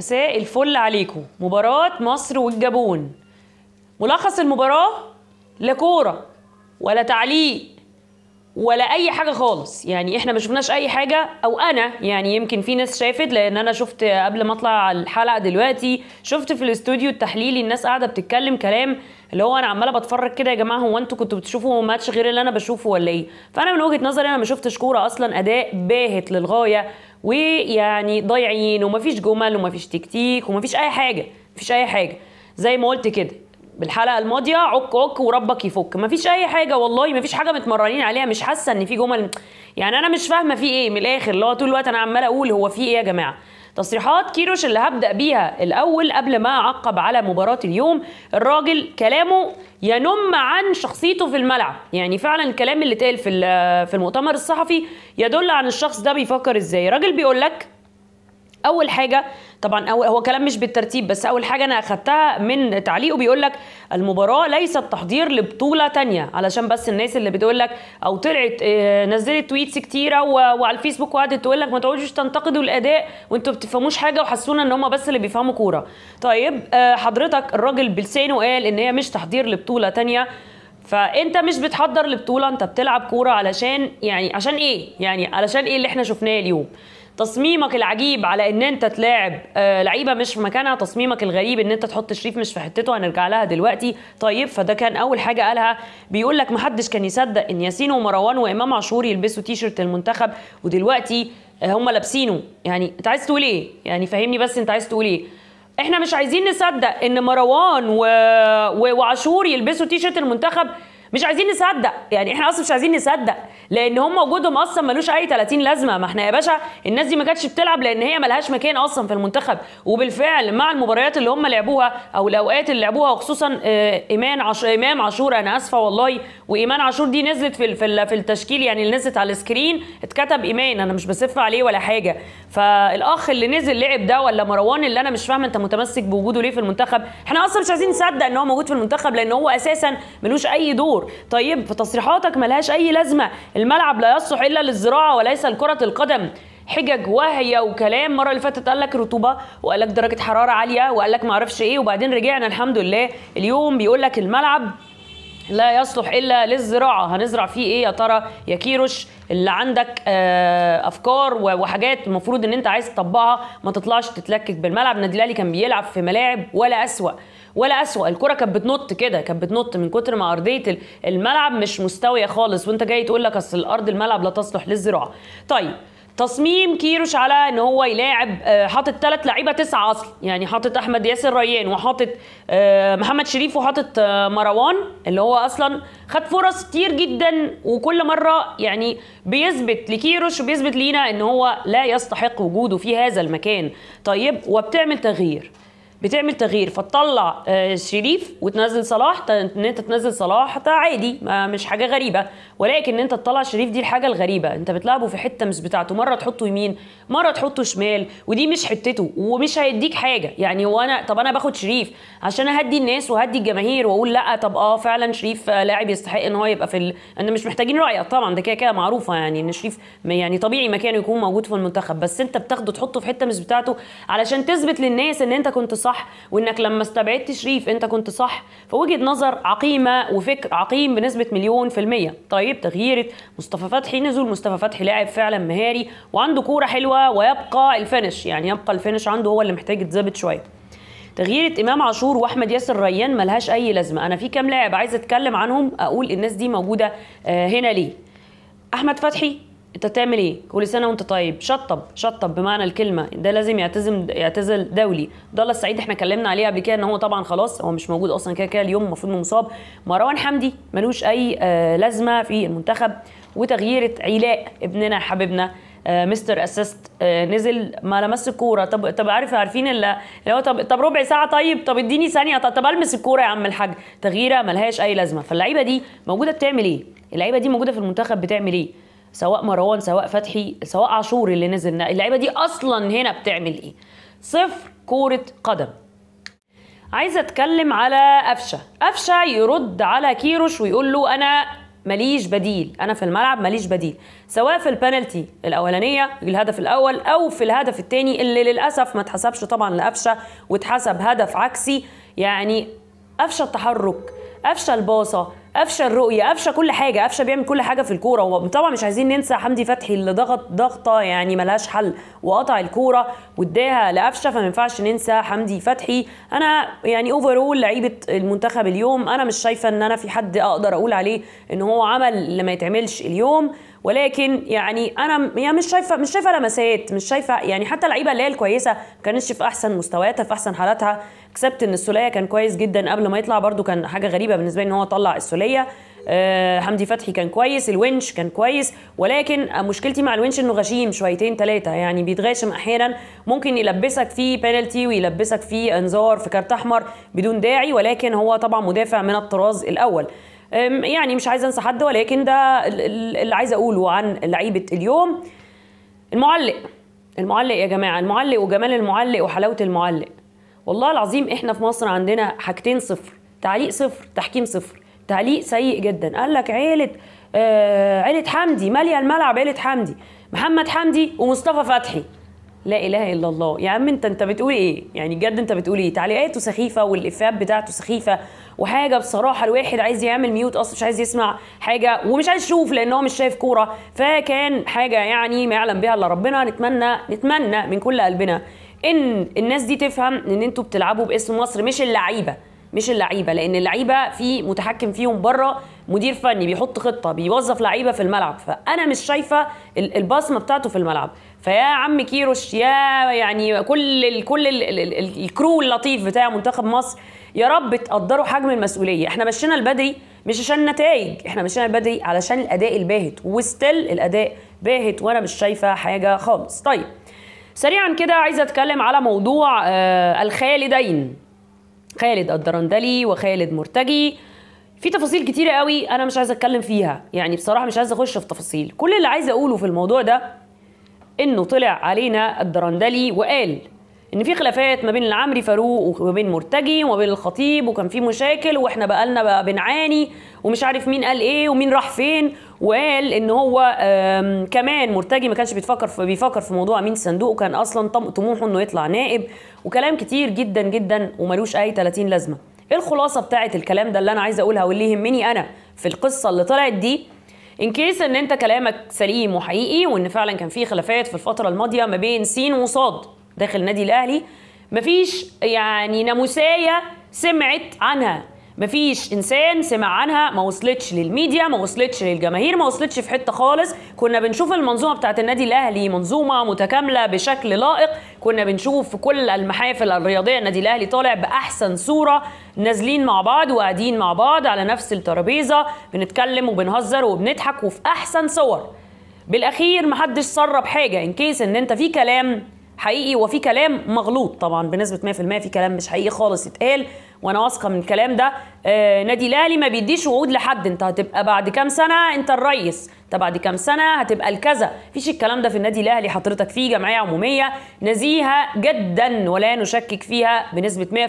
مساء الفل عليكم مباراة مصر والجابون ملخص المباراة لا كورة ولا تعليق ولا اي حاجه خالص يعني احنا ما شفناش اي حاجه او انا يعني يمكن في ناس شافت لان انا شفت قبل ما اطلع الحلقه دلوقتي شفت في الاستوديو التحليلي الناس قاعده بتتكلم كلام اللي هو انا عماله بتفرج كده يا جماعه هو انتوا كنتوا بتشوفوا ماتش غير اللي انا بشوفه ولا ايه فانا من وجهه نظري انا ما شفتش كوره اصلا اداء باهت للغايه ويعني ضايعين ومفيش جمل ومفيش تكتيك ومفيش اي حاجه مفيش اي حاجه زي ما قلت كده بالحلقه الماضيه عك عك وربك يفك مفيش اي حاجه والله مفيش حاجه متمرنين عليها مش حاسه ان في جمل يعني انا مش فاهمه في ايه من الاخر اللي هو طول الوقت انا عماله اقول هو في ايه يا جماعه تصريحات كيروش اللي هبدا بيها الاول قبل ما اعقب على مباراه اليوم الراجل كلامه ينم عن شخصيته في الملعب يعني فعلا الكلام اللي اتقال في في المؤتمر الصحفي يدل عن الشخص ده بيفكر ازاي راجل بيقول لك اول حاجه طبعا هو كلام مش بالترتيب بس اول حاجه انا اخدتها من تعليقه بيقول لك المباراه ليست تحضير لبطوله تانية علشان بس الناس اللي بتقول لك او طلعت آه، نزلت تويتس كتيره وعلى الفيسبوك وقعدت تقول لك ما تقعدوش تنتقدوا الاداء وانتوا ما بتفهموش حاجه وحسونا ان هم بس اللي بيفهموا كوره طيب آه، حضرتك الراجل بلسانه قال ان هي مش تحضير لبطوله تانية فانت مش بتحضر لبطوله انت بتلعب كوره علشان يعني عشان ايه يعني علشان ايه اللي احنا شفناه اليوم تصميمك العجيب على ان انت تلاعب آه، لعيبه مش في مكانها تصميمك الغريب ان انت تحط شريف مش في حتته هنرجع لها دلوقتي طيب فده كان اول حاجه قالها بيقول لك محدش كان يصدق ان ياسين ومروان وامام عاشور يلبسوا تيشرت المنتخب ودلوقتي آه، هم لابسينه يعني انت عايز تقول ايه يعني فهمني بس انت عايز تقول ايه احنا مش عايزين نصدق ان مروان و... و... وعاشور يلبسوا تيشرت المنتخب مش عايزين نصدق يعني احنا اصلا مش عايزين نصدق لان هم وجودهم اصلا ملوش اي 30 لازمه ما احنا يا باشا الناس دي ما كانتش بتلعب لان هي ملهاش مكان اصلا في المنتخب وبالفعل مع المباريات اللي هم لعبوها او الاوقات اللي لعبوها وخصوصا آه، ايمان عش... امام عاشور انا اسفه والله وايمان عاشور دي نزلت في في, في التشكيل يعني اللي نزلت على السكرين اتكتب ايمان انا مش بسف عليه ولا حاجه فالاخ اللي نزل لعب ده ولا مروان اللي انا مش فاهمه انت متمسك بوجوده ليه في المنتخب احنا اصلا مش عايزين نصدق ان هو موجود في المنتخب لان هو اساسا ملوش اي دور دكتور طيب في تصريحاتك ملهاش أي لازمة الملعب لا يصلح إلا للزراعة وليس لكرة القدم حجج واهيه وكلام المره اللي فاتت قال لك رطوبه وقال لك درجه حراره عاليه وقال لك ما اعرفش ايه وبعدين رجعنا الحمد لله اليوم بيقول لك الملعب لا يصلح الا للزراعه هنزرع فيه ايه يا ترى يا كيروش اللي عندك آه، افكار وحاجات المفروض ان انت عايز تطبقها ما تطلعش تتلكك بالملعب النادي الاهلي كان بيلعب في ملاعب ولا اسوا ولا اسوا الكره كانت بتنط كده كانت بتنط من كتر ما ارضيه الملعب مش مستويه خالص وانت جاي تقول لك اصل الارض الملعب لا تصلح للزراعه طيب تصميم كيروش على ان هو يلاعب آه، حاطط ثلاث لعيبه تسعه اصل يعني حاطط احمد ياسر ريان وحاطط آه، محمد شريف وحاطط آه، مروان اللي هو اصلا خد فرص كتير جدا وكل مره يعني بيثبت لكيروش وبيثبت لينا ان هو لا يستحق وجوده في هذا المكان طيب وبتعمل تغيير بتعمل تغيير فتطلع آه، شريف وتنزل صلاح ان انت تنزل صلاح ده عادي ما مش حاجه غريبه ولكن ان انت تطلع شريف دي الحاجه الغريبه انت بتلعبه في حته مش بتاعته مره تحطه يمين مره تحطه شمال ودي مش حتته ومش هيديك حاجه يعني هو انا طب انا باخد شريف عشان اهدي الناس وهدي الجماهير واقول لا طب اه فعلا شريف لاعب يستحق ان هو يبقى في ال... انا مش محتاجين رايك آه، طبعا ده كده كده معروفه يعني ان شريف يعني طبيعي مكانه يكون موجود في المنتخب بس انت بتاخده تحطه في حته مش بتاعته علشان تثبت للناس ان انت كنت صح صح وانك لما استبعدت شريف انت كنت صح فوجهه نظر عقيمه وفكر عقيم بنسبه مليون في الميه طيب تغييره مصطفى فتحي نزول مصطفى فتحي لاعب فعلا مهاري وعنده كوره حلوه ويبقى الفينش يعني يبقى الفينش عنده هو اللي محتاج يتظبط شويه تغييرة إمام عاشور وأحمد ياسر ريان ملهاش أي لازمة أنا في كام لاعب عايز أتكلم عنهم أقول الناس دي موجودة آه، هنا ليه أحمد فتحي انت تعمل ايه كل سنه وانت طيب شطب شطب بمعنى الكلمه ده لازم يعتزم يعتزل دولي ضل السعيد احنا اتكلمنا عليه قبل كده ان هو طبعا خلاص هو مش موجود اصلا كده كده اليوم المفروض مصاب مروان حمدي ملوش اي آه لازمه في المنتخب وتغييره علاء ابننا حبيبنا آه مستر اسيست آه نزل ما لمس الكوره طب طب عارف عارفين اللي هو طب طب ربع ساعه طيب طب اديني ثانيه طب, طب المس الكوره يا عم الحاج تغييره ملهاش اي لازمه فاللعيبه دي موجوده بتعمل ايه اللعيبه دي موجوده في المنتخب بتعمل ايه سواء مروان سواء فتحي سواء عاشور اللي نزل اللعيبه دي اصلا هنا بتعمل ايه صفر كوره قدم عايزه اتكلم على قفشه قفشه يرد على كيروش ويقول له انا ماليش بديل انا في الملعب ماليش بديل سواء في البنالتي الاولانيه الهدف الاول او في الهدف الثاني اللي للاسف ما اتحسبش طبعا لقفشه واتحسب هدف عكسي يعني قفشه التحرك قفشه الباصه قفشه الرؤيه قفشه كل حاجه قفشه بيعمل كل حاجه في الكوره وطبعا مش عايزين ننسى حمدي فتحي اللي ضغط ضغطه يعني ملهاش حل وقطع الكوره واداها لقفشه فما ينفعش ننسى حمدي فتحي انا يعني اوفرول لعيبه المنتخب اليوم انا مش شايفه ان انا في حد اقدر اقول عليه ان هو عمل اللي ما يتعملش اليوم ولكن يعني انا يعني مش شايفه مش شايفه لمسات مش شايفه يعني حتى اللعيبه اللي هي الكويسه ما كانتش في احسن مستوياتها في احسن حالاتها كسبت ان السوليه كان كويس جدا قبل ما يطلع برده كان حاجه غريبه بالنسبه لي ان هو طلع السوليه أه حمدي فتحي كان كويس الونش كان كويس ولكن مشكلتي مع الونش انه غشيم شويتين ثلاثه يعني بيتغاشم احيانا ممكن يلبسك فيه بينالتي ويلبسك فيه انذار في كارت احمر بدون داعي ولكن هو طبعا مدافع من الطراز الاول يعني مش عايزه انسى حد ولكن ده اللي عايزه اقوله عن لعيبه اليوم المعلق المعلق يا جماعه المعلق وجمال المعلق وحلاوه المعلق والله العظيم احنا في مصر عندنا حاجتين صفر تعليق صفر تحكيم صفر تعليق سيء جدا قال لك عيله آه عيله حمدي ماليه الملعب عيله حمدي محمد حمدي ومصطفى فتحي لا اله الا الله يا عم انت انت بتقول ايه يعني بجد انت بتقول ايه تعليقاته سخيفه والافيهات بتاعته سخيفه وحاجه بصراحه الواحد عايز يعمل ميوت اصلا مش عايز يسمع حاجه ومش عايز يشوف لان هو مش شايف كوره فكان حاجه يعني ما يعلم بها الا ربنا نتمنى نتمنى من كل قلبنا ان الناس دي تفهم ان انتوا بتلعبوا باسم مصر مش اللعيبه مش اللعيبه لان اللعيبه في متحكم فيهم بره مدير فني بيحط خطه بيوظف لعيبه في الملعب فانا مش شايفه البصمه بتاعته في الملعب فيا عم كيروش يا يعني كل الـ كل الـ الـ الكرو اللطيف بتاع منتخب مصر يا رب تقدروا حجم المسؤوليه احنا مشينا البدري مش عشان النتائج احنا مشينا البدري علشان الاداء الباهت وستيل الاداء باهت وانا مش شايفه حاجه خالص طيب سريعا كده عايزه اتكلم على موضوع آه الخالدين خالد الدرندلي وخالد مرتجي في تفاصيل كتيرة قوي أنا مش عايزة أتكلم فيها يعني بصراحة مش عايزة أخش في تفاصيل كل اللي عايزة أقوله في الموضوع ده إنه طلع علينا الدرندلي وقال إن في خلافات ما بين العمري فاروق وما بين مرتجي وما بين الخطيب وكان في مشاكل وإحنا بقالنا بقى بنعاني ومش عارف مين قال إيه ومين راح فين وقال ان هو كمان مرتجي ما كانش بيفكر في بيفكر في موضوع امين الصندوق وكان اصلا طموحه انه يطلع نائب وكلام كتير جدا جدا وملوش اي 30 لازمه إيه الخلاصه بتاعه الكلام ده اللي انا عايزه اقولها واللي يهمني انا في القصه اللي طلعت دي ان كيس ان انت كلامك سليم وحقيقي وان فعلا كان في خلافات في الفتره الماضيه ما بين سين وصاد داخل النادي الاهلي مفيش يعني ناموسيه سمعت عنها مفيش انسان سمع عنها ما وصلتش للميديا ما وصلتش للجماهير ما وصلتش في حته خالص كنا بنشوف المنظومه بتاعه النادي الاهلي منظومه متكامله بشكل لائق كنا بنشوف في كل المحافل الرياضيه النادي الاهلي طالع باحسن صوره نازلين مع بعض وقاعدين مع بعض على نفس الترابيزه بنتكلم وبنهزر وبنضحك وفي احسن صور بالاخير محدش سرب حاجه ان كيس ان انت في كلام حقيقي وفي كلام مغلوط طبعا بنسبه 100% في كلام مش حقيقي خالص اتقال وانا واثقه من الكلام ده آه نادي الاهلي ما بيديش وعود لحد انت هتبقى بعد كام سنه انت الريس انت بعد كام سنه هتبقى الكذا مفيش الكلام ده في النادي الاهلي حضرتك فيه جمعيه عموميه نزيهه جدا ولا نشكك فيها بنسبه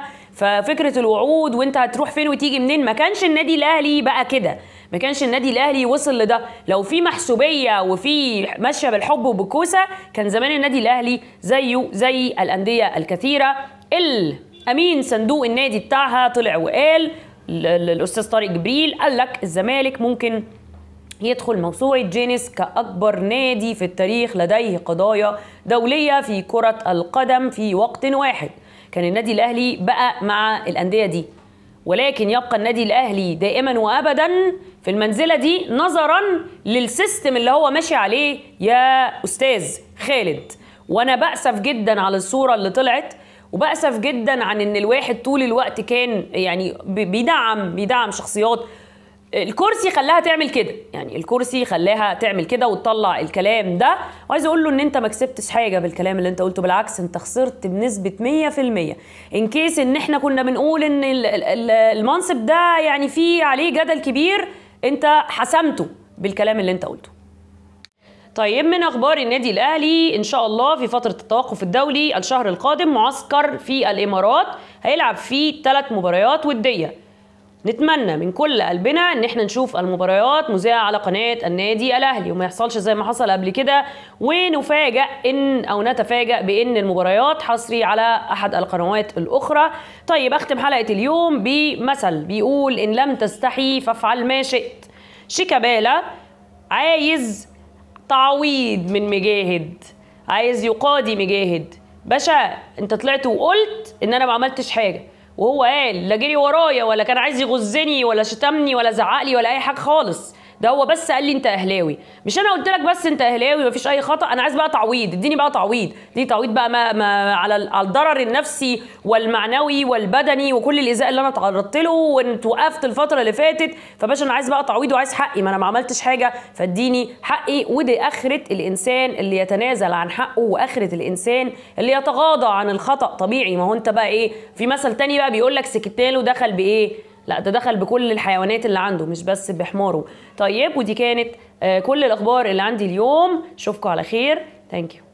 100% ففكره الوعود وانت هتروح فين وتيجي منين ما كانش النادي الاهلي بقى كده ما كانش النادي الاهلي وصل لده لو في محسوبيه وفي ماشيه بالحب وبالكوسه كان زمان النادي الاهلي زيه زي الانديه الكثيره الامين صندوق النادي بتاعها طلع وقال الاستاذ طارق جبريل قال لك الزمالك ممكن يدخل موسوعة جينيس كأكبر نادي في التاريخ لديه قضايا دولية في كرة القدم في وقت واحد كان النادي الأهلي بقى مع الأندية دي ولكن يبقى النادي الاهلي دائما وابدا في المنزله دي نظرا للسيستم اللي هو ماشي عليه يا استاذ خالد وانا باسف جدا على الصوره اللي طلعت وبأسف جدا عن ان الواحد طول الوقت كان يعني بيدعم بيدعم شخصيات الكرسي خلاها تعمل كده يعني الكرسي خلاها تعمل كده وتطلع الكلام ده وعايز اقول له ان انت ما كسبتش حاجه بالكلام اللي انت قلته بالعكس انت خسرت بنسبه 100% ان كيس ان احنا كنا بنقول ان المنصب ده يعني فيه عليه جدل كبير انت حسمته بالكلام اللي انت قلته طيب من اخبار النادي الاهلي ان شاء الله في فتره التوقف الدولي الشهر القادم معسكر في الامارات هيلعب فيه ثلاث مباريات وديه نتمنى من كل قلبنا ان احنا نشوف المباريات مذاعه على قناه النادي الاهلي وما يحصلش زي ما حصل قبل كده ونفاجئ ان او نتفاجئ بان المباريات حصري على احد القنوات الاخرى طيب اختم حلقه اليوم بمثل بيقول ان لم تستحي فافعل ما شئت شيكابالا عايز تعويض من مجاهد عايز يقاضي مجاهد باشا انت طلعت وقلت ان انا ما عملتش حاجه وهو قال لا جري ورايا ولا كان عايز يغزني ولا شتمني ولا زعقلي ولا اي حاجه خالص ده هو بس قال لي انت اهلاوي مش انا قلت لك بس انت اهلاوي مفيش اي خطا انا عايز بقى تعويض اديني بقى تعويض اديني تعويض بقى ما, ما على الضرر النفسي والمعنوي والبدني وكل الايذاء اللي انا تعرضت له وانت وقفت الفتره اللي فاتت فباشا انا عايز بقى تعويض وعايز حقي ما انا ما عملتش حاجه فاديني حقي ودي اخره الانسان اللي يتنازل عن حقه واخره الانسان اللي يتغاضى عن الخطا طبيعي ما هو انت بقى ايه في مثل تاني بقى بيقول لك سكتان ودخل بايه لا ده دخل بكل الحيوانات اللي عنده مش بس بحماره طيب ودي كانت آه، كل الاخبار اللي عندي اليوم اشوفكم على خير ثانك يو